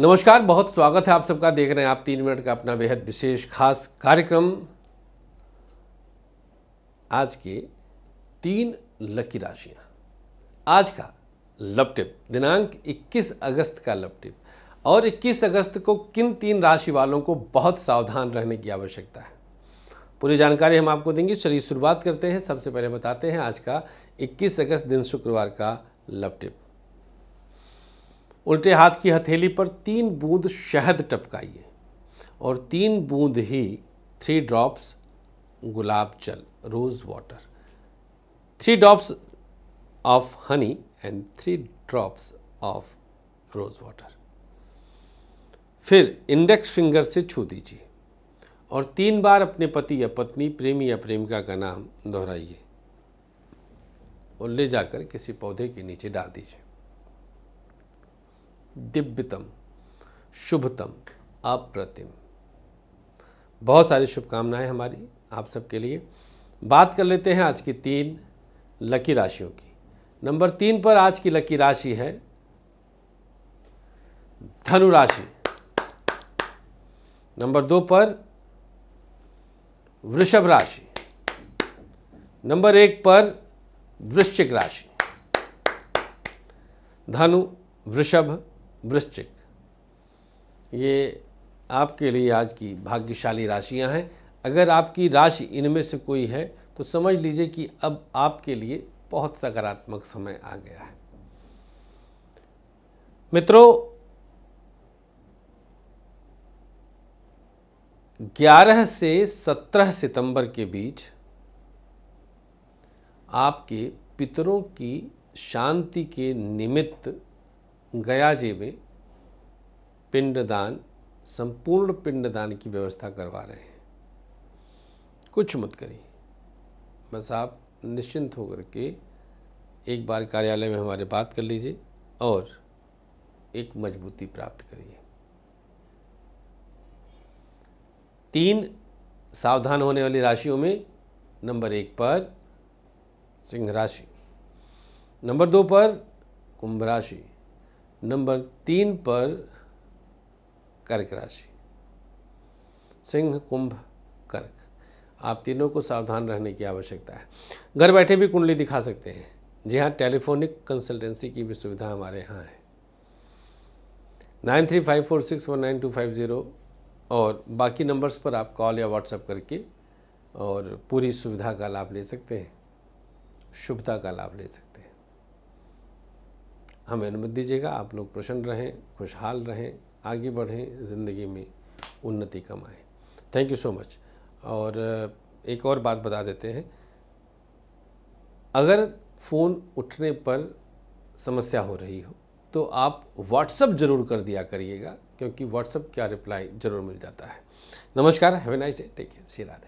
नमस्कार बहुत स्वागत है आप सबका देख रहे हैं आप तीन मिनट का अपना बेहद विशेष खास कार्यक्रम आज के तीन लकी राशियां आज का लव टिप दिनांक 21 अगस्त का लव टिप और 21 अगस्त को किन तीन राशि वालों को बहुत सावधान रहने की आवश्यकता है पूरी जानकारी हम आपको देंगे चलिए शुरुआत करते हैं सबसे पहले बताते हैं आज का 21 अगस्त दिन शुक्रवार का लव टिप उल्टे हाथ की हथेली पर तीन बूंद शहद टपकाइए और तीन बूंद ही थ्री ड्रॉप्स गुलाब जल rose water three drops of honey and three drops of rose water फिर इंडेक्स फिंगर से छू दीजिए और तीन बार अपने पति या पत्नी प्रेमी या प्रेमिका का नाम दोहराइए और ले जाकर किसी पौधे के नीचे डाल दीजिए दिव्यतम शुभतम अप्रतिम बहुत सारी शुभकामनाएं हमारी आप सबके लिए बात कर लेते हैं आज की तीन लकी राशियों की नंबर तीन पर आज की लकी राशि है धनु राशि नंबर दो पर वृषभ राशि नंबर एक पर वृश्चिक राशि धनु वृषभ वृश्चिक ये आपके लिए आज की भाग्यशाली राशियां हैं अगर आपकी राशि इनमें से कोई है तो समझ लीजिए कि अब आपके लिए बहुत सकारात्मक समय आ गया है मित्रों ग्यारह से सत्रह सितंबर के बीच आपके पितरों की शांति के निमित्त गया जी में पिंडदान संपूर्ण पिंडदान की व्यवस्था करवा रहे हैं कुछ मत करिए बस आप निश्चिंत होकर के एक बार कार्यालय में हमारे बात कर लीजिए और एक मजबूती प्राप्त करिए तीन सावधान होने वाली राशियों में नंबर एक पर सिंह राशि नंबर दो पर कुंभ राशि नंबर तीन पर कर्क राशि सिंह कुंभ कर्क आप तीनों को सावधान रहने की आवश्यकता है घर बैठे भी कुंडली दिखा सकते हैं जी हाँ टेलीफोनिक कंसल्टेंसी की भी सुविधा हमारे यहाँ है nine three five four six one nine two five zero और बाकी नंबर्स पर आप कॉल या व्हाट्सएप करके और पूरी सुविधा का लाभ ले सकते हैं शुभता का लाभ ले सकते हैं हमें अनुमति दीजिएगा आप लोग प्रसन्न रहें खुशहाल रहें आगे बढ़ें ज़िंदगी में उन्नति कमाएं थैंक यू सो मच और एक और बात बता देते हैं अगर फ़ोन उठने पर समस्या हो रही हो तो आप व्हाट्सअप ज़रूर कर दिया करिएगा क्योंकि व्हाट्सअप क्या रिप्लाई ज़रूर मिल जाता है नमस्कार have a nice day take care Shri Radhe